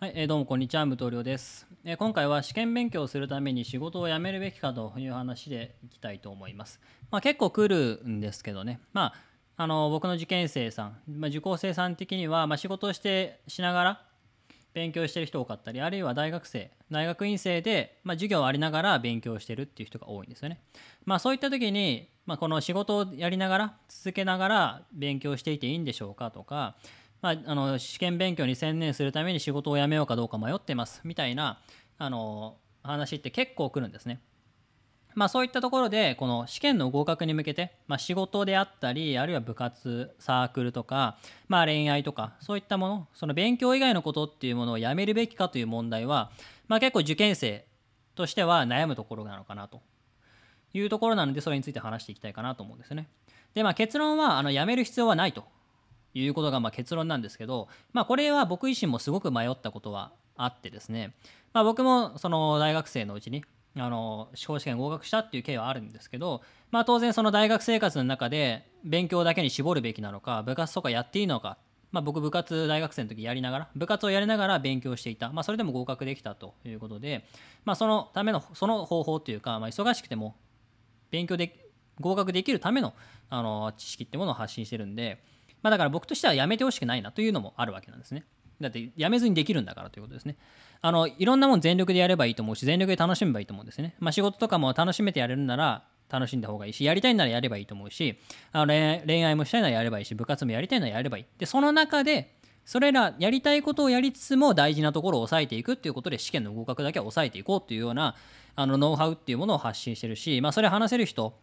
はい、えー、どうもこんにちは、武藤亮です、えー、今回は試験勉強をするために仕事を辞めるべきかという話でいきたいと思います。まあ、結構来るんですけどね、まあ、あの僕の受験生さん、まあ、受講生さん的には、まあ、仕事をしてしながら勉強してる人多かったり、あるいは大学生、大学院生で、まあ、授業ありながら勉強してるっていう人が多いんですよね。まあ、そういった時に、まあ、この仕事をやりながら、続けながら勉強していていいんでしょうかとか、まあ、あの試験勉強に専念するために仕事を辞めようかどうか迷ってますみたいなあの話って結構来るんですね。まあ、そういったところでこの試験の合格に向けて、まあ、仕事であったりあるいは部活サークルとか、まあ、恋愛とかそういったものその勉強以外のことっていうものをやめるべきかという問題は、まあ、結構受験生としては悩むところなのかなというところなのでそれについて話していきたいかなと思うんですね。でまあ、結論はあの辞める必要はないということがまあ結論なんですけど、まあ、これは僕自身もすごく迷ったことはあってですね、まあ、僕もその大学生のうちにあの司法試験合格したっていう経緯はあるんですけど、まあ、当然その大学生活の中で勉強だけに絞るべきなのか部活とかやっていいのか、まあ、僕部活大学生の時やりながら部活をやりながら勉強していた、まあ、それでも合格できたということで、まあ、そのためのその方法というか、まあ、忙しくても勉強で合格できるためのあの知識ってものを発信してるんで、まあ、だから僕としてはやめてほしくないなというのもあるわけなんですね。だってやめずにできるんだからということですね。あのいろんなもん全力でやればいいと思うし、全力で楽しめばいいと思うんですね。まあ、仕事とかも楽しめてやれるなら楽しんだ方がいいし、やりたいならやればいいと思うし、あの恋愛もしたいならやればいいし、部活もやりたいならやればいい。で、その中で、それらやりたいことをやりつつも大事なところを抑えていくっていうことで試験の合格だけは抑えていこうっていうようなあのノウハウっていうものを発信してるし、まあ、それ話せる人、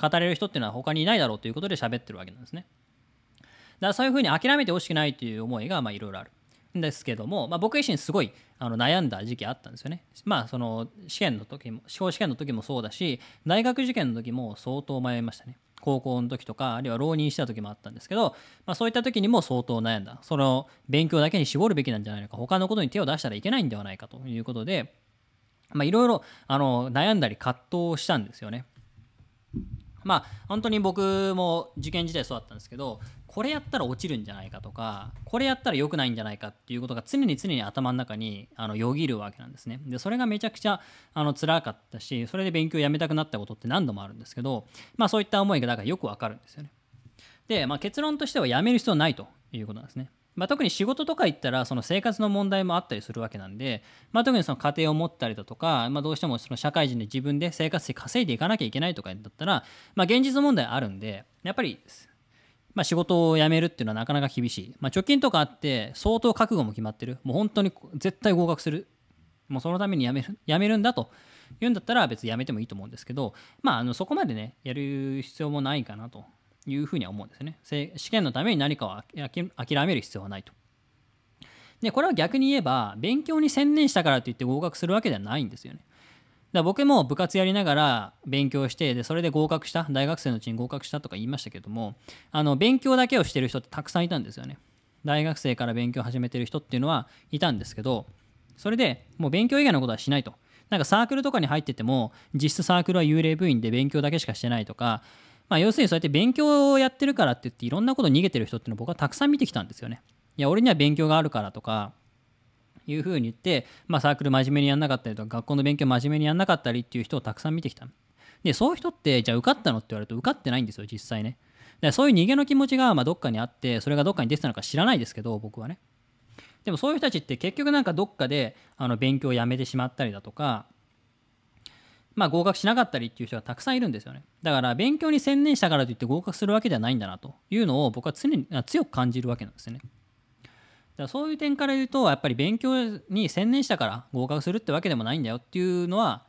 語れる人っていうのは他にいないだろうということで喋ってるわけなんですね。だそういうふうに諦めてほしくないという思いがいろいろあるんですけども、まあ、僕自身すごいあの悩んだ時期あったんですよね。まあその試験の時も司法試験の時もそうだし大学受験の時も相当迷いましたね。高校の時とかあるいは浪人した時もあったんですけど、まあ、そういった時にも相当悩んだその勉強だけに絞るべきなんじゃないのか他のことに手を出したらいけないんではないかということでいろいろ悩んだり葛藤したんですよね。まあ、本当に僕も受験時代そうだったんですけど、これやったら落ちるんじゃないかとかこれやったら良くないんじゃないかっていうことが常に常に頭の中にあのよぎるわけなんですねでそれがめちゃくちゃあの辛かったしそれで勉強やめたくなったことって何度もあるんですけど、まあ、そういった思いがだからよくわかるんですよねで、まあ、結論としてはやめる必要ないということなんですねまあ、特に仕事とか行ったらその生活の問題もあったりするわけなんで、まあ、特にその家庭を持ったりだとか、まあ、どうしてもその社会人で自分で生活費稼いでいかなきゃいけないとかだったら、まあ、現実問題あるんでやっぱりまあ、仕事を辞めるっていうのはなかなか厳しい、まあ、貯金とかあって相当覚悟も決まってるもう本当に絶対合格するもうそのために辞める辞めるんだというんだったら別に辞めてもいいと思うんですけど、まあ、あのそこまでねやる必要もないかなというふうには思うんですね試験のために何かを諦める必要はないとでこれは逆に言えば勉強に専念したからといって合格するわけではないんですよねだ僕も部活やりながら勉強してでそれで合格した大学生のうちに合格したとか言いましたけどもあの勉強だけをしてる人ってたくさんいたんですよね大学生から勉強始めてる人っていうのはいたんですけどそれでもう勉強以外のことはしないとなんかサークルとかに入ってても実質サークルは幽霊部員で勉強だけしかしてないとか、まあ、要するにそうやって勉強をやってるからって言っていろんなこと逃げてる人っていうのを僕はたくさん見てきたんですよねいや俺には勉強があるからとかいうふうに言って、まあ、サークル真面目にやんなかったりとか学校の勉強真面目にやんなかったりっていう人をたくさん見てきたでそういう人ってじゃあ受かったのって言われると受かってないんですよ実際ねだそういう逃げの気持ちがまどっかにあってそれがどっかに出てたのか知らないですけど僕はねでもそういう人たちって結局なんかどっかであの勉強をやめてしまったりだとかまあ合格しなかったりっていう人がたくさんいるんですよねだから勉強に専念したからといって合格するわけではないんだなというのを僕は常に強く感じるわけなんですよねらそういう点から言うとやっぱり勉強に専念したから合格するってわけでもないんだよっていうのは、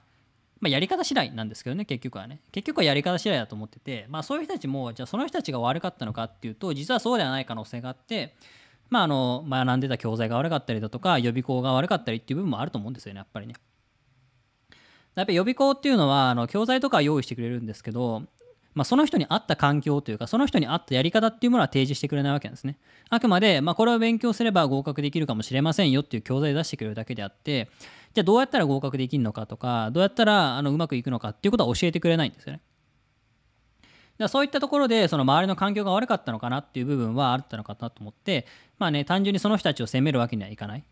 まあ、やり方次第なんですけどね結局はね結局はやり方次第だと思ってて、まあ、そういう人たちもじゃあその人たちが悪かったのかっていうと実はそうではない可能性があって。まあ、あの学んでた教材が悪かったりだとか予備校が悪かったりっていう部分もあると思うんですよねやっぱりね。やっぱり予備校っていうのはあの教材とか用意してくれるんですけどまあ、その人に合った環境というかその人に合ったやり方っていうものは提示してくれないわけなんですねあくまで、まこれを勉強すれば合格できるかもしれませんよっていう教材を出してくれるだけであってじゃあどうやったら合格できるのかとかどうやったらあのうまくいくのかっていうことは教えてくれないんですよねだそういったところでその周りの環境が悪かったのかなっていう部分はあったのかなと思ってまあね単純にその人たちを責めるわけにはいかない、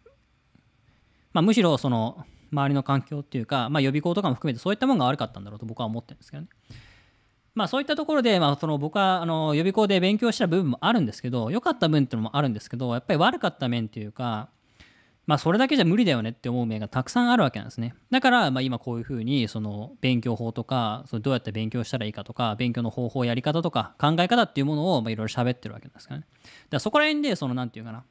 まあ、むしろその周りの環境っていうか、まあ、予備校とかも含めてそういったものが悪かったんだろうと僕は思ってるんですけどねまあ、そういったところで、まあ、その僕はあの予備校で勉強した部分もあるんですけど良かった分っていうのもあるんですけどやっぱり悪かった面っていうか、まあ、それだけじゃ無理だよねって思う面がたくさんあるわけなんですねだから、ま今こういうふうにその勉強法とかそのどうやって勉強したらいいかとか勉強の方法やり方とか考え方っていうものをいろいろ喋ってるわけなんですからねだからそこら辺でその何て言うかな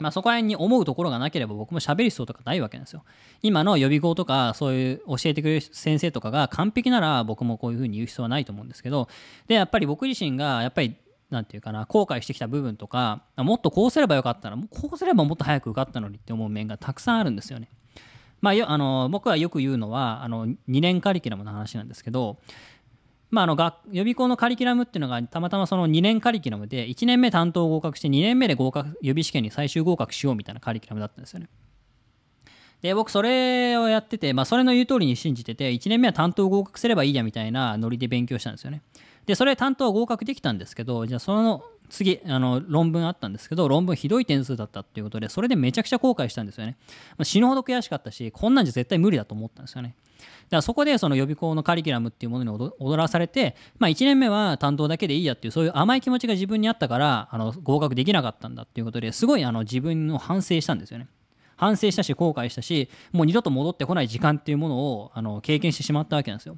まあ、そこら辺に思うところがなければ僕も喋りそうとかないわけなんですよ。今の予備校とかそういう教えてくれる先生とかが完璧なら僕もこういうふうに言う必要はないと思うんですけどでやっぱり僕自身がやっぱり何て言うかな後悔してきた部分とかもっとこうすればよかったらこうすればもっと早く受かったのにって思う面がたくさんあるんですよね。まあ、よあの僕はよく言うのはあの2年カリキュラムの話なんですけどまあ、あの予備校のカリキュラムっていうのがたまたまその2年カリキュラムで1年目担当合格して2年目で合格予備試験に最終合格しようみたいなカリキュラムだったんですよね。で僕それをやってて、まあ、それの言う通りに信じてて1年目は担当合格すればいいやみたいなノリで勉強したんですよね。でそれ担当合格できたんですけどじゃあその次あの論文あったんですけど論文ひどい点数だったっていうことでそれでめちゃくちゃ後悔したんですよね、まあ、死ぬほど悔しかったしこんなんじゃ絶対無理だと思ったんですよねだからそこでその予備校のカリキュラムっていうものに踊らされて、まあ、1年目は担当だけでいいやっていうそういう甘い気持ちが自分にあったからあの合格できなかったんだっていうことですごいあの自分を反省したんですよね反省したし後悔したしもう二度と戻ってこない時間っていうものをあの経験してしまったわけなんですよ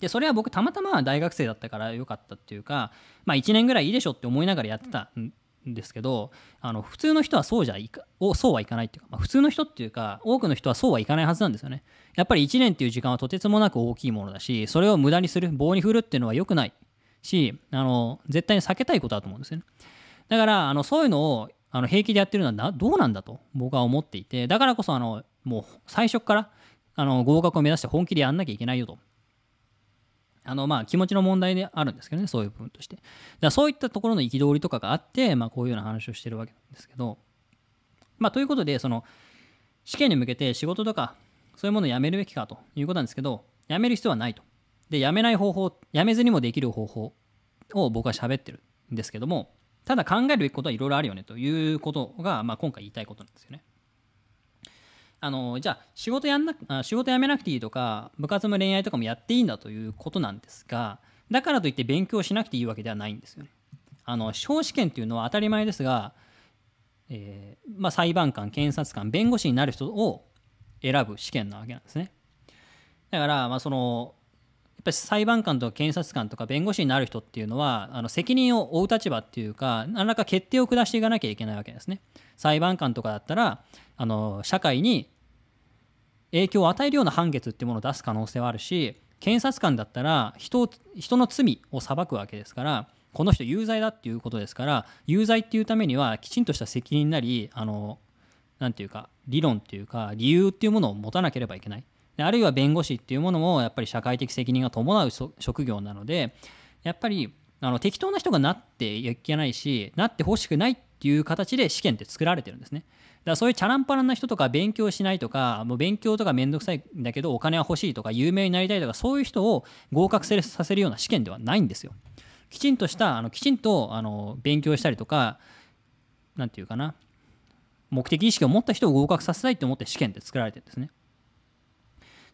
でそれは僕たまたま大学生だったから良かったっていうか、まあ、1年ぐらいいいでしょって思いながらやってたんですけどあの普通の人はそうじゃいかそうはいかないっていうか、まあ、普通の人っていうか多くの人はそうはいかないはずなんですよねやっぱり1年っていう時間はとてつもなく大きいものだしそれを無駄にする棒に振るっていうのは良くないしあの絶対に避けたいことだと思うんですよねだからあのそういうのをあの平気でやってるのはどうなんだと僕は思っていてだからこそあのもう最初からあの合格を目指して本気でやんなきゃいけないよとあのまあ気持ちの問題であるんですけどねそういう部分としてだそういったところの憤りとかがあって、まあ、こういうような話をしてるわけなんですけど、まあ、ということでその試験に向けて仕事とかそういうものをやめるべきかということなんですけどやめる必要はないとでやめない方法やめずにもできる方法を僕は喋ってるんですけどもただ考えるべきことはいろいろあるよねということが、まあ、今回言いたいことなんですよね。あのじゃあ仕事やんな仕事辞めなくていいとか部活も恋愛とかもやっていいんだということなんですがだからといって勉強しなくていいわけではないんですよね。あの司法試験っていうのは当たり前ですが、えー、まあ、裁判官検察官弁護士になる人を選ぶ試験なわけなんですね。だから、まあ、そのぱり裁判官とか検察官とか弁護士になる人っていうのはあの責任を負う立場っていうか何らか決定を下していかなきゃいけないわけですね。裁判官とかだったらあの社会に影響を与えるような判決っていうものを出す可能性はあるし検察官だったら人人の罪を裁くわけですからこの人有罪だっていうことですから有罪っていうためにはきちんとした責任なりあのなんていうか理論っていうか理由っていうものを持たなければいけないあるいは弁護士っていうものもやっぱり社会的責任が伴う職業なのでやっぱりあの適当な人がなっていけないしなってほしくないっていう形で試験って作られてるんですね。だからそういうチャランパランな人とか勉強しないとかもう勉強とか面倒くさいんだけどお金は欲しいとか有名になりたいとかそういう人を合格させるような試験ではないんですよ。きちんとしたあのきちんとあの勉強したりとか何て言うかな目的意識を持った人を合格させたいと思って試験って作られてるんですね。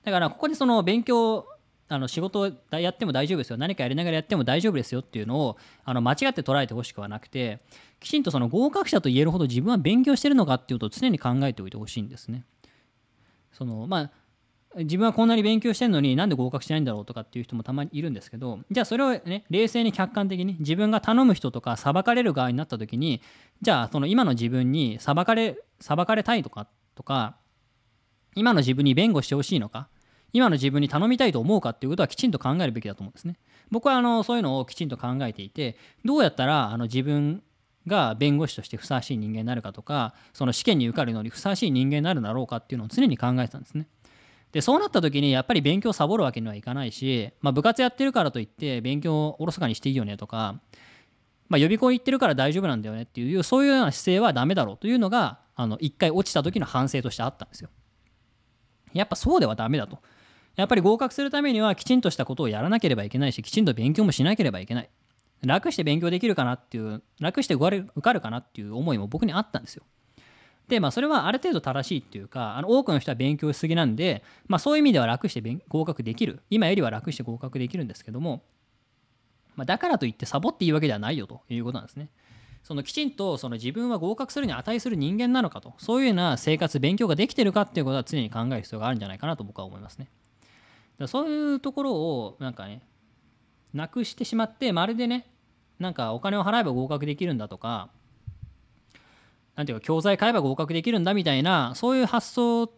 だからここでその勉強あの仕事をやっても大丈夫ですよ何かやりながらやっても大丈夫ですよっていうのをあの間違って捉えてほしくはなくてきちんとその合格者と言えるほど自分は勉強してるのかっていうと常に考えておいてほしいんですね。そのまあ、自分はこんなに勉強してるのになんで合格しないんだろうとかっていう人もたまにいるんですけどじゃあそれをね冷静に客観的に自分が頼む人とか裁かれる側になった時にじゃあその今の自分に裁かれ裁かれたいとかとか今の自分に弁護してほしいのか今の自分に頼みたいと思うかっていうことはきちんと考えるべきだと思うんですね。僕はあのそういうのをきちんと考えていてどうやったらあの自分が弁護士としてふさわしい人間になるかとかその試験に受かるのにふさわしい人間になるだろうかっていうのを常に考えてたんですね。でそうなった時にやっぱり勉強サボるわけにはいかないし、まあ、部活やってるからといって勉強をおろそかにしていいよねとか、まあ、予備校行ってるから大丈夫なんだよねっていうそういうような姿勢はダメだろうというのがあの1回落ちた時の反省としてあったんですよ。やっぱそうではダメだと。やっぱり合格するためにはきちんとしたことをやらなければいけないし、きちんと勉強もしなければいけない。楽して勉強できるかなっていう、楽して受かるかなっていう思いも僕にあったんですよ。で、まあそれはある程度正しいっていうか、あの多くの人は勉強しすぎなんで、まあそういう意味では楽して合格できる。今よりは楽して合格できるんですけども、まあ、だからといってサボっていいわけではないよということなんですね。そのきちんとその自分は合格するに値する人間なのかとそういうような生活勉強ができてるかっていうことは常に考える必要があるんじゃないかなと僕は思いますね。だそういうところをなんかねなくしてしまってまるでねなんかお金を払えば合格できるんだとか何ていうか教材買えば合格できるんだみたいなそういう発想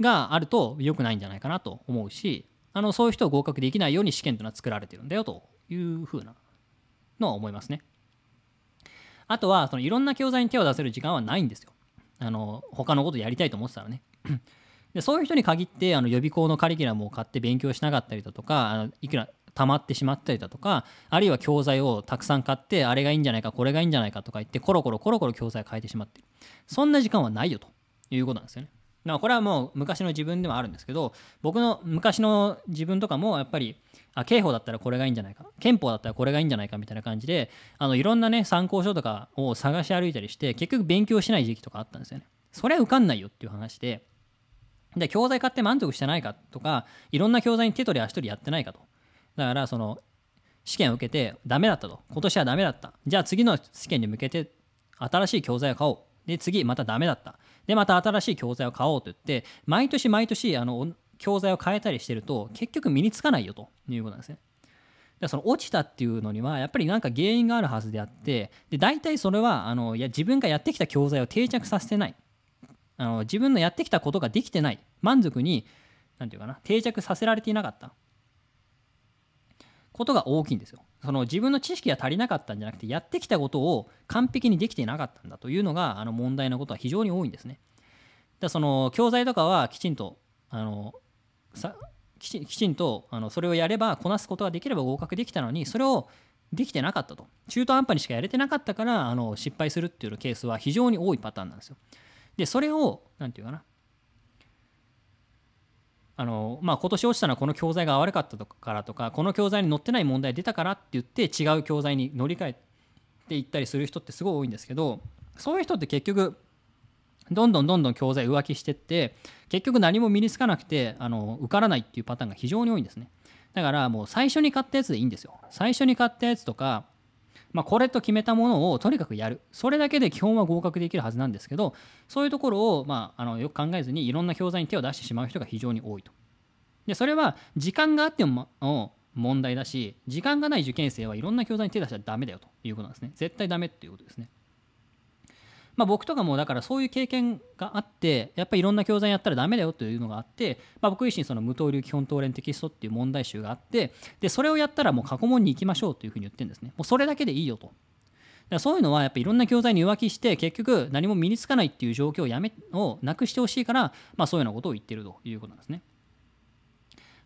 があると良くないんじゃないかなと思うしあのそういう人を合格できないように試験というのは作られてるんだよというふうなのは思いますね。あとはそのいろんな教材に手を出せる時間はないんですよあの他のことやりたいと思ってたらね でそういう人に限ってあの予備校のカリキュラムを買って勉強しなかったりだとかあのいくら溜まってしまったりだとかあるいは教材をたくさん買ってあれがいいんじゃないかこれがいいんじゃないかとか言ってコロコロコロコロ教材変えてしまってるそんな時間はないよということなんですよねだからこれはもう昔の自分でもあるんですけど僕の昔の自分とかもやっぱりあ刑法だったらこれがいいんじゃないか憲法だったらこれがいいんじゃないかみたいな感じであのいろんなね参考書とかを探し歩いたりして結局勉強しない時期とかあったんですよね。それは受かんないよっていう話でで教材買って満足してないかとかいろんな教材に手取り足取りやってないかとだからその試験を受けてダメだったと今年はダメだったじゃあ次の試験に向けて新しい教材を買おうで次またダメだったでまた新しい教材を買おうと言って毎年毎年あの教材を変えたりしてると結局身につかないよということなんですね。でその落ちたっていうのにはやっぱりなんか原因があるはずであってで大体それはあのいや自分がやってきた教材を定着させてないあの自分のやってきたことができてない満足に何て言うかな定着させられていなかったことが大きいんですよ。その自分の知識が足りなかったんじゃなくてやってきたことを完璧にできていなかったんだというのがあの問題なことは非常に多いんですね。だその教材とかはきちんとあのさきちきちんとあのそれをやればこなすことができれば合格できたのにそれをできてなかったと中途半端にしかやれてなかったからあの失敗するっていうケースは非常に多いパターンなんですよ。でそれを何て言うかなあのまあ、今年落ちたのはこの教材が悪かったとかからとかこの教材に載ってない問題出たからって言って違う教材に乗り換えていったりする人ってすごい多いんですけどそういう人って結局どんどんどんどん教材浮気してって結局何も身につかなくてあの受からないっていうパターンが非常に多いんですねだからもう最初に買ったやつでいいんですよ最初に買ったやつとかまあ、これと決めたものをとにかくやるそれだけで基本は合格できるはずなんですけどそういうところを、まあ、あのよく考えずにいろんな教材に手を出してしまう人が非常に多いとでそれは時間があっても問題だし時間がない受験生はいろんな教材に手出しちゃダメだよということなんですね絶対ダメっていうことですねまあ、僕とかもだからそういう経験があってやっぱりいろんな教材やったらダメだよというのがあって、まあ、僕自身その無刀流基本討論テキストっていう問題集があってでそれをやったらもう過去問に行きましょうというふうに言ってるんですねもうそれだけでいいよと。だそういうのはやっぱいろんな教材に浮気して結局何も身につかないっていう状況をやめをなくしてほしいから、まあ、そういうようなことを言ってるということなんですね。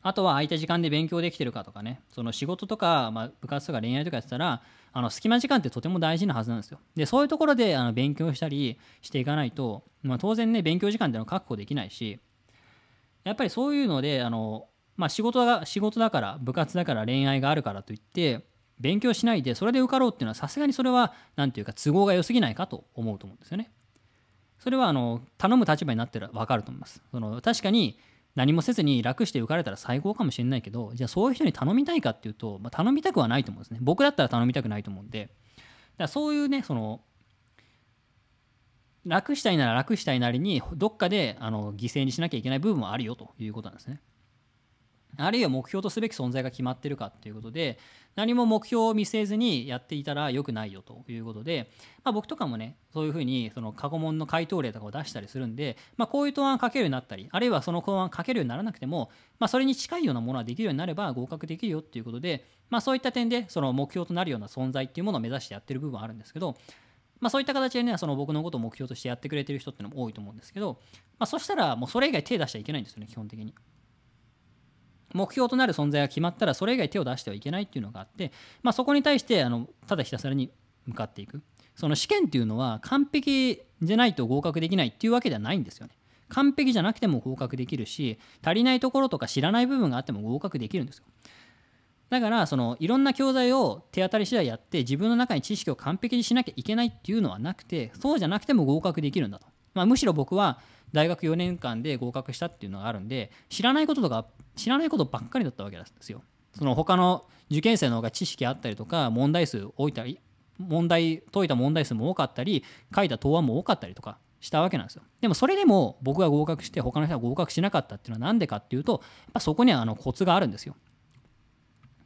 あとは空いた時間で勉強できてるかとかねその仕事とか、まあ、部活とか恋愛とかやってたらあの隙間時間ってとても大事なはずなんですよ。でそういうところであの勉強したりしていかないと、まあ、当然ね勉強時間っていうのは確保できないしやっぱりそういうのであの、まあ、仕事が仕事だから部活だから恋愛があるからといって勉強しないでそれで受かろうっていうのはさすがにそれは何て言うか都合が良すぎないかと思うと思うんですよね。それはあの頼む立場になってる分かると思います。その確かに何もせずに楽して受かれたら最高かもしれないけどじゃあそういう人に頼みたいかっていうと、まあ、頼みたくはないと思うんですね僕だったら頼みたくないと思うんでだそういうねその楽したいなら楽したいなりにどっかであの犠牲にしなきゃいけない部分もあるよということなんですね。あるいは目標とすべき存在が決まってるかっていうことで何も目標を見せずにやっていたら良くないよということで、まあ、僕とかもねそういうふうにその過去問の回答例とかを出したりするんで、まあ、こういう答案書けるようになったりあるいはその答案書けるようにならなくても、まあ、それに近いようなものはできるようになれば合格できるよっていうことで、まあ、そういった点でその目標となるような存在っていうものを目指してやってる部分はあるんですけどまあ、そういった形でねその僕のことを目標としてやってくれてる人っていうのも多いと思うんですけど、まあ、そしたらもうそれ以外手出しちゃいけないんですよね基本的に。目標となる存在が決まったらそれ以外手を出してはいけないっていうのがあって、まあ、そこに対してあのただひたすらに向かっていくその試験っていうのは完璧じゃないと合格できないっていうわけではないんですよね完璧じゃなくても合格できるし足りないところとか知らない部分があっても合格できるんですよだからそのいろんな教材を手当たり次第やって自分の中に知識を完璧にしなきゃいけないっていうのはなくてそうじゃなくても合格できるんだとまあ、むしろ僕は大学4年間で合格したっていうのがあるんで知らないこととか知らないことばっかりだったわけですよ。その他の受験生の方が知識あったりとか問題数置いたり問題解いた問題数も多かったり書いた答案も多かったりとかしたわけなんですよでもそれでも僕が合格して他の人が合格しなかったっていうのは何でかっていうとやっぱそこにはあのコツがあるんですよ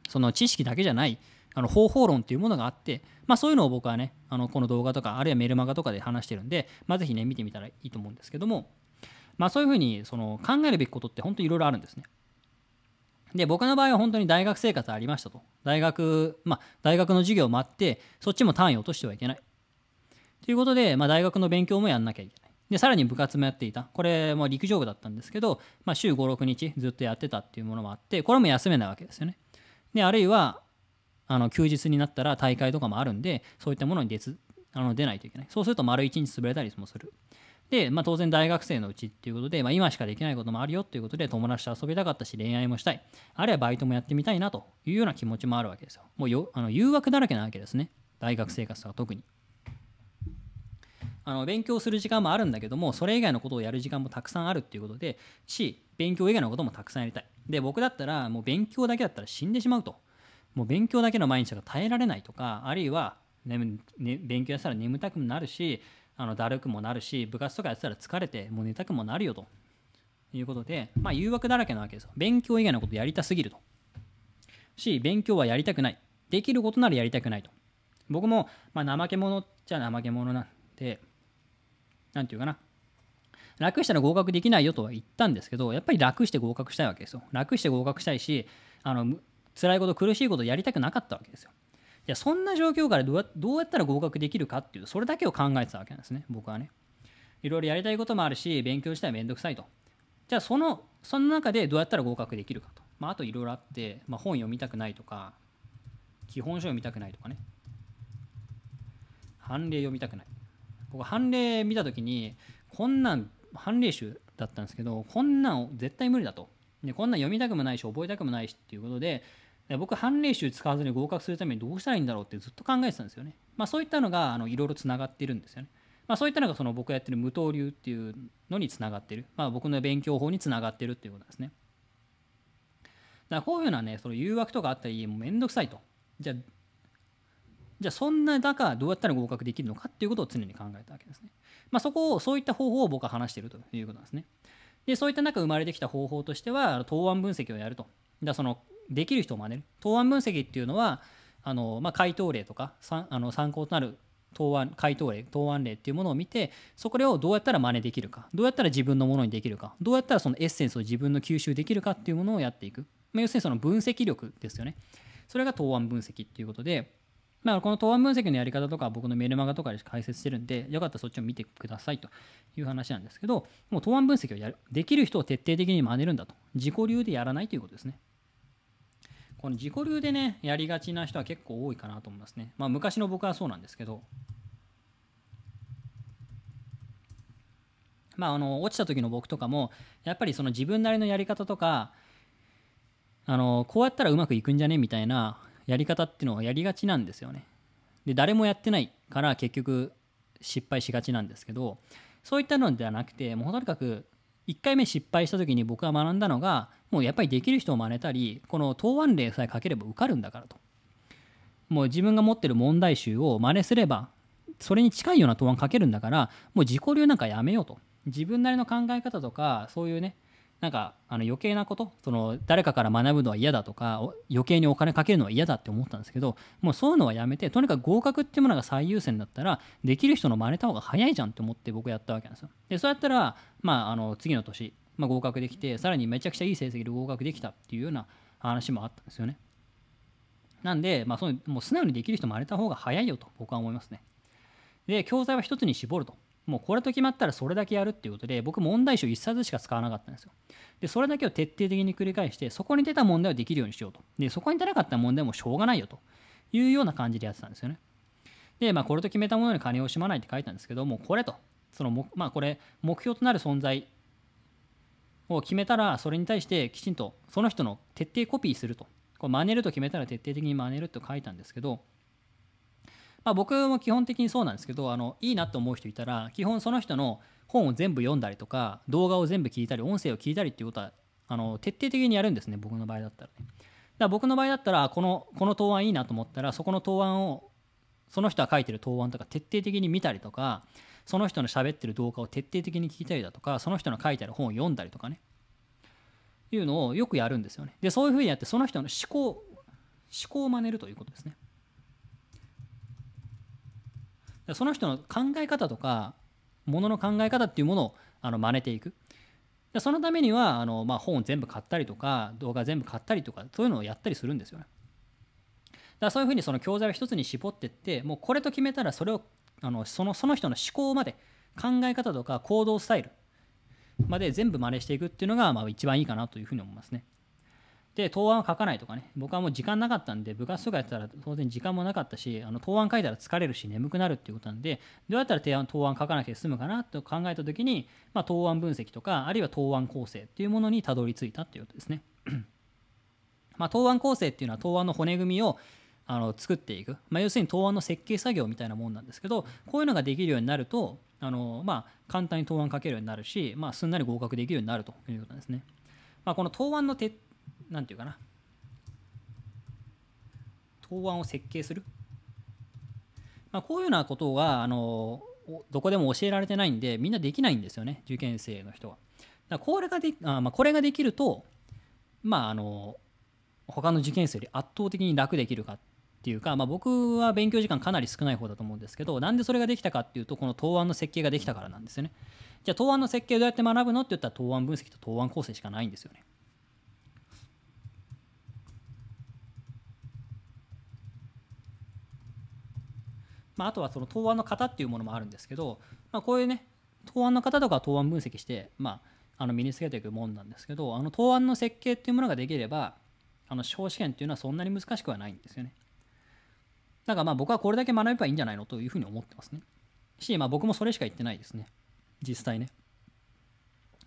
その知識だけじゃないあの方法論っていうものがあって、まあ、そういうのを僕はねあのこの動画とかあるいはメルマガとかで話してるんで、まあ、ぜひね見てみたらいいと思うんですけども、まあ、そういうふうにその考えるべきことって本当にいろいろあるんですね。で僕の場合は本当に大学生活ありましたと大学まあ大学の授業もあってそっちも単位落としてはいけないということで、まあ、大学の勉強もやんなきゃいけないでさらに部活もやっていたこれも陸上部だったんですけど、まあ、週56日ずっとやってたっていうものもあってこれも休めないわけですよねであるいはあの休日になったら大会とかもあるんでそういったものに出あの出ないといけないそうすると丸1日潰れたりもするで、まあ、当然大学生のうちっていうことで、まあ、今しかできないこともあるよっていうことで友達と遊びたかったし恋愛もしたいあるいはバイトもやってみたいなというような気持ちもあるわけですよもうよあの誘惑だらけなわけですね大学生活とか特にあの勉強する時間もあるんだけどもそれ以外のことをやる時間もたくさんあるっていうことでし勉強以外のこともたくさんやりたいで僕だったらもう勉強だけだったら死んでしまうともう勉強だけの毎日が耐えられないとかあるいは、ねね、勉強やったら眠たくもなるしあのだるくもなるし部活とかやったら疲れてもう寝たくもなるよということで、まあ、誘惑だらけなわけですよ勉強以外のことやりたすぎるとし勉強はやりたくないできることならやりたくないと僕も、まあ、怠け者っちゃ怠け者なんで何て言うかな楽したら合格できないよとは言ったんですけどやっぱり楽して合格したいわけですよ楽して合格したいしあの辛いこと苦しいことやりたくなかったわけですよじゃあそんな状況からどうどうやったら合格できるかっていうとそれだけを考えてたわけなんですね僕はねいろいろやりたいこともあるし勉強自体めんどくさいとじゃあそのその中でどうやったら合格できるかと、まあ、あといろいろあって、まあ、本読みたくないとか基本書読みたくないとかね判例読みたくない僕判例見た時にこんなん判例集だったんですけどこんなん絶対無理だとでこんなん読みたくもないし覚えたくもないしっていうことで僕判例集使わずに合格するためにどうしたらいいんだろうってずっと考えてたんですよね。まあ、そういったのがいろいろつながってるんですよね。まあ、そういったのがその僕がやってる無刀流っていうのにつながってる、まあ、僕の勉強法につながってるっていうことですね。だからこういうのはねその誘惑とかあったりもうめんどくさいと。じゃあじゃあそんなだかどうやったら合格できるのかっていうことを常に考えたわけですね。まあ、そこをそういった方法を僕は話してるということなんですね。でそういった中生まれてきた方法としては答案分析をやると。だそのできる人を真似る答案分析っていうのはあの、まあ、回答例とかさあの参考となる答案回答例答案例っていうものを見てそこをどうやったら真似できるかどうやったら自分のものにできるかどうやったらそのエッセンスを自分の吸収できるかっていうものをやっていく、まあ、要するにその分析力ですよねそれが答案分析っていうことで、まあ、この答案分析のやり方とか僕のメルマガとかで解説してるんでよかったらそっちを見てくださいという話なんですけどもう答案分析をやるできる人を徹底的に真似るんだと自己流でやらないということですねこの自己流でねやりがちな人は結構多いかなと思いますねまあ昔の僕はそうなんですけどまああの落ちた時の僕とかもやっぱりその自分なりのやり方とかあのこうやったらうまくいくんじゃねみたいなやり方っていうのをやりがちなんですよねで誰もやってないから結局失敗しがちなんですけどそういったのではなくてもうとにかく1回目失敗した時に僕が学んだのがもうやっぱりできる人を真似たりこの答案例さえ書ければ受かるんだからともう自分が持ってる問題集を真似すればそれに近いような答案書けるんだからもう自己流なんかやめようと自分なりの考え方とかそういうねなんかあの余計なことその誰かから学ぶのは嫌だとか余計にお金かけるのは嫌だって思ったんですけどもうそういうのはやめてとにかく合格っていうものが最優先だったらできる人の真似た方が早いじゃんって思って僕やったわけなんですよ。でそうやったら、まあ、あの次の年、まあ、合格できてさらにめちゃくちゃいい成績で合格できたっていうような話もあったんですよね。なんで、まあ、そのもう素直にできる人真似た方が早いよと僕は思いますね。で教材は一つに絞ると。もうこれと決まったらそれだけやるっていうことで僕問題集1冊しか使わなかったんですよでそれだけを徹底的に繰り返してそこに出た問題をできるようにしようとでそこに出なかった問題もしょうがないよというような感じでやってたんですよねでまあこれと決めたものに金を惜しまないって書いたんですけどもうこれとそのまあこれ目標となる存在を決めたらそれに対してきちんとその人の徹底コピーするとこう真似ると決めたら徹底的に真似ると書いたんですけどまあ、僕も基本的にそうなんですけどあのいいなと思う人いたら基本その人の本を全部読んだりとか動画を全部聞いたり音声を聞いたりっていうことはあの徹底的にやるんですね僕の場合だったらね。だ僕の場合だったらこのこの答案いいなと思ったらそこの答案をその人が書いてる答案とか徹底的に見たりとかその人の喋ってる動画を徹底的に聞いたりだとかその人の書いてある本を読んだりとかねいうのをよくやるんですよねでそういうふうにやってその人の思考思考を真似るということですねその人の考え方とかものの考え方っていうものをあの真似ていくでそのためにはあの、まあ、本を全部買ったりとか動画全部買ったりとかそういうのをやったりするんですよねだからそういうふうにその教材を一つに絞ってってもうこれと決めたらそれをあのそのその人の思考まで考え方とか行動スタイルまで全部真似していくっていうのが、まあ、一番いいかなというふうに思いますね。で答案を書かないとかね僕はもう時間なかったんで部活とかやってたら当然時間もなかったしあの答案書いたら疲れるし眠くなるっていうことなんでどうやったら提案答案書かなきゃ済むかなと考えた時に、まあ、答案分析とかあるいは答案構成っていうものにたどり着いたっていうことですね。まあ、答案構成っていうのは答案の骨組みをあの作っていく、まあ、要するに答案の設計作業みたいなもんなんですけどこういうのができるようになるとあの、まあ、簡単に答案書けるようになるし、まあ、すんなり合格できるようになるということなんですね。まあ、この答案の徹んていうかな答案を設計する、まあ、こういうようなことがあのどこでも教えられてないんでみんなできないんですよね受験生の人は。だこれがであ、まあ、これができるとまああの他の受験生より圧倒的に楽できるかっていうか、まあ、僕は勉強時間かなり少ない方だと思うんですけどなんでそれができたかっていうとこの答案の設計ができたからなんですよね。じゃあ答案の設計どうやって学ぶのって言ったら答案分析と答案構成しかないんですよね。まあ、あとはその答案の型っていうものもあるんですけど、まあ、こういうね答案の型とかは答案分析して、まあ、あの身につけていくもんなんですけどあの答案の設計っていうものができればあの司法試験っていうのはそんなに難しくはないんですよねだからまあ僕はこれだけ学べばいいんじゃないのというふうに思ってますねし、まあ、僕もそれしか言ってないですね実際ね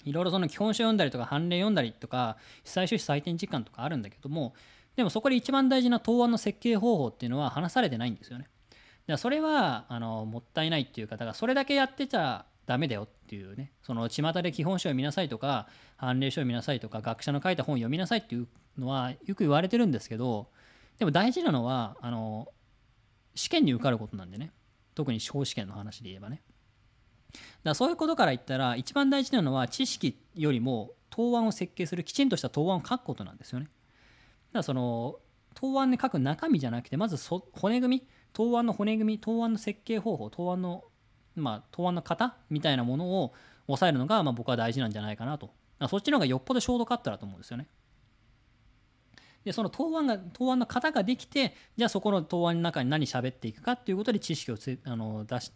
いろいろその基本書読んだりとか判例読んだりとか被災趣旨採点時間とかあるんだけどもでもそこで一番大事な答案の設計方法っていうのは話されてないんですよねだそれはあのもったいないっていう方がそれだけやってちゃダメだよっていうねその巷で基本書を見なさいとか判例書を見なさいとか学者の書いた本を読みなさいっていうのはよく言われてるんですけどでも大事なのはあの試験に受かることなんでね特に司法試験の話で言えばねだそういうことから言ったら一番大事なのは知識よりも答案を設計するきちんとした答案を書くことなんですよねだからその答案で書く中身じゃなくてまず骨組み答案の骨組み答案の設計方法答案のまあ答案の型みたいなものを抑えるのがまあ僕は大事なんじゃないかなとそっちの方がよっぽどショートカットだと思うんですよねでその答案が答案の型ができてじゃあそこの答案の中に何喋っていくかっていうことで知識をつあの出し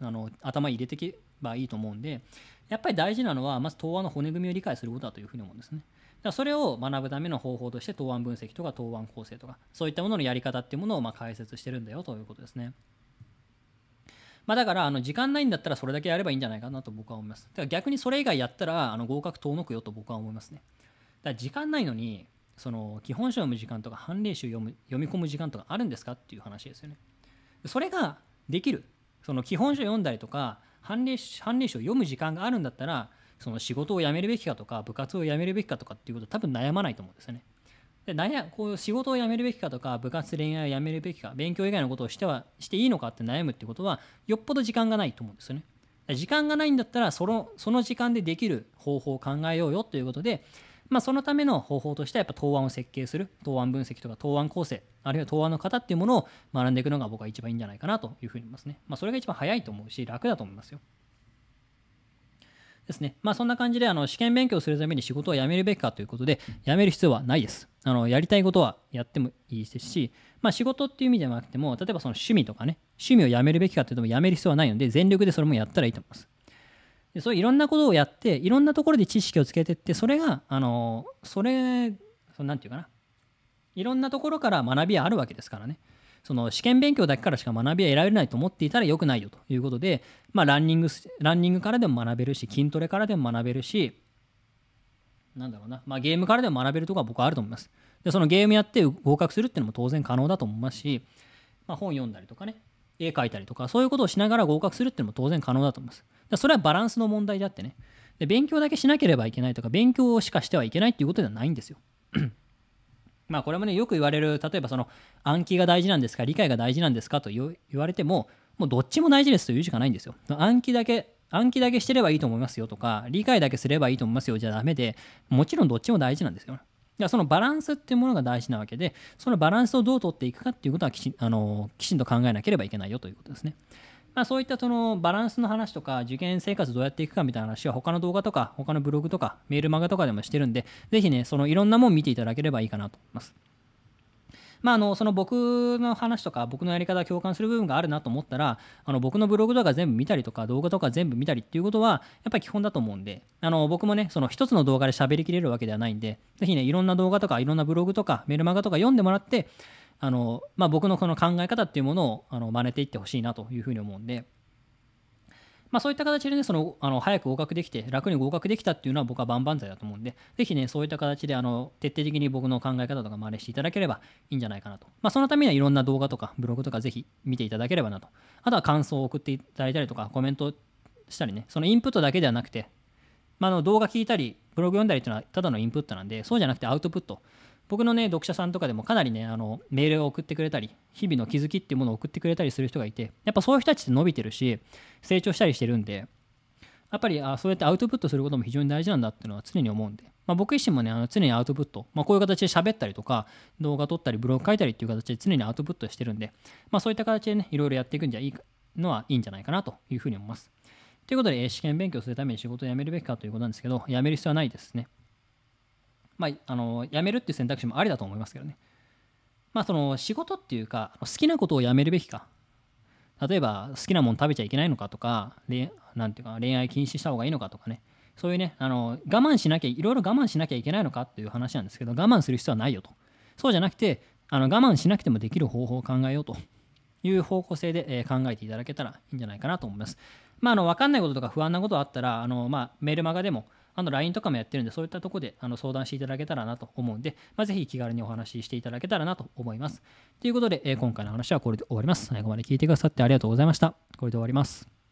あの頭入れていけばいいと思うんでやっぱり大事なのはまず答案の骨組みを理解することだというふうに思うんですね。だそれを学ぶための方法として答案分析とか答案構成とかそういったもののやり方っていうものをま解説してるんだよということですね。まあ、だからあの時間ないんだったらそれだけやればいいんじゃないかなと僕は思います。だから逆にそれ以外やったらあの合格遠のくよと僕は思いますね。だから時間ないのにその基本書読む時間とか判例集読む読み込む時間とかあるんですかっていう話ですよね。それができるその基本書読んだりとか判例判例書を読む時間があるんだったらその仕事を辞めるべきかとか部活を辞めるべきかとかっていうこと多分悩まないと思うんですよね。で悩こう仕事を辞めるべきかとか部活恋愛を辞めるべきか勉強以外のことをしてはしていいのかって悩むってことはよっぽど時間がないと思うんですよね。時間がないんだったらそのその時間でできる方法を考えようよということで、まあ、そのための方法としてはやっぱ答案を設計する答案分析とか答案構成あるいは答案の型っていうものを学んでいくのが僕は一番いいんじゃないかなというふうに思いますね。まあ、それが一番早いと思うし楽だと思いますよ。ですね。まあそんな感じであの試験勉強するために仕事を辞めるべきかということで、辞める必要はないです。あのやりたいことはやってもいいですし、まあ、仕事っていう意味ではなくても、例えばその趣味とかね、趣味を辞めるべきかっていうと辞める必要はないので、全力でそれもやったらいいと思います。でそういろんなことをやって、いろんなところで知識をつけてって、それが、あの、それ、そのなんていうかな、いろんなところから学びはあるわけですからね。その試験勉強だけからしか学びは得られないと思っていたら良くないよということで、まあ、ランニングランニングからでも学べるし筋トレからでも学べるしなんだろうな、まあ、ゲームからでも学べるところは僕はあると思いますでそのゲームやって合格するっていうのも当然可能だと思いますし、まあ、本読んだりとかね絵描いたりとかそういうことをしながら合格するっていうのも当然可能だと思いますでそれはバランスの問題であってねで勉強だけしなければいけないとか勉強しかしてはいけないっていうことではないんですよまあこれもねよく言われる例えばその暗記が大事なんですか理解が大事なんですかと言われてももうどっちも大事ですと言うしかないんですよ。暗記だけ暗記だけしてればいいと思いますよとか理解だけすればいいと思いますよじゃダメでもちろんどっちも大事なんですよ。そのバランスっていうものが大事なわけでそのバランスをどう取っていくかっていうことはきちあのきちんと考えなければいけないよということですね。まあ、そういったそのバランスの話とか受験生活どうやっていくかみたいな話は他の動画とか他のブログとかメール漫画とかでもしてるんでぜひねそのいろんなもん見ていただければいいかなと思います。まあ、あのその僕の話とか僕のやり方共感する部分があるなと思ったらあの僕のブログとか全部見たりとか動画とか全部見たりっていうことはやっぱり基本だと思うんであの僕もねその一つの動画で喋りきれるわけではないんでぜひねいろんな動画とかいろんなブログとかメルマガとか読んでもらってあの、まあ、僕のこの考え方っていうものをあの真似ていってほしいなというふうに思うんで、まあ、そういった形でねそのあの早く合格できて楽に合格できたっていうのは僕は万々歳だと思うんでぜひねそういった形であの徹底的に僕の考え方とか真似していただければいいんじゃないかなと、まあ、そのためにはいろんな動画とかブログとかぜひ見ていただければなとあとは感想を送っていただいたりとかコメントしたりねそのインプットだけではなくて、まあ、の動画聞いたりブログ読んだりっていうのはただのインプットなんでそうじゃなくてアウトプット僕のね読者さんとかでもかなりねあのメールを送ってくれたり日々の気づきっていうものを送ってくれたりする人がいてやっぱそういう人たちって伸びてるし成長したりしてるんでやっぱりあそうやってアウトプットすることも非常に大事なんだっていうのは常に思うんで、まあ、僕自身もねあの常にアウトプット、まあ、こういう形で喋ったりとか動画撮ったりブログ書いたりっていう形で常にアウトプットしてるんで、まあ、そういった形でねいろいろやっていくんじゃいいのはいいんじゃないかなというふうに思いますということで、試験勉強するために仕事を辞めるべきかということなんですけど、辞める必要はないですね。まあ、あの辞めるっていう選択肢もありだと思いますけどね。まあ、その仕事っていうか好きなことをやめるべきか例えば好きなもの食べちゃいけないのかとかなんていうか恋愛禁止した方がいいのかとかねそういうねあの我慢しなきゃいろいろ我慢しなきゃいけないのかっていう話なんですけど我慢する必要はないよとそうじゃなくてあの我慢しなくてもできる方法を考えようという方向性で、え考えていただけたらいいんじゃないかなと思います。まあ、あの分かんないこととか不安なことあったらあの、まあ、メールマガでもあの LINE とかもやってるんで、そういったとこであの相談していただけたらなと思うんで、まあ、ぜひ気軽にお話ししていただけたらなと思います。ということで、え今回の話はこれで終わります。最後まで聞いてくださってありがとうございました。これで終わります。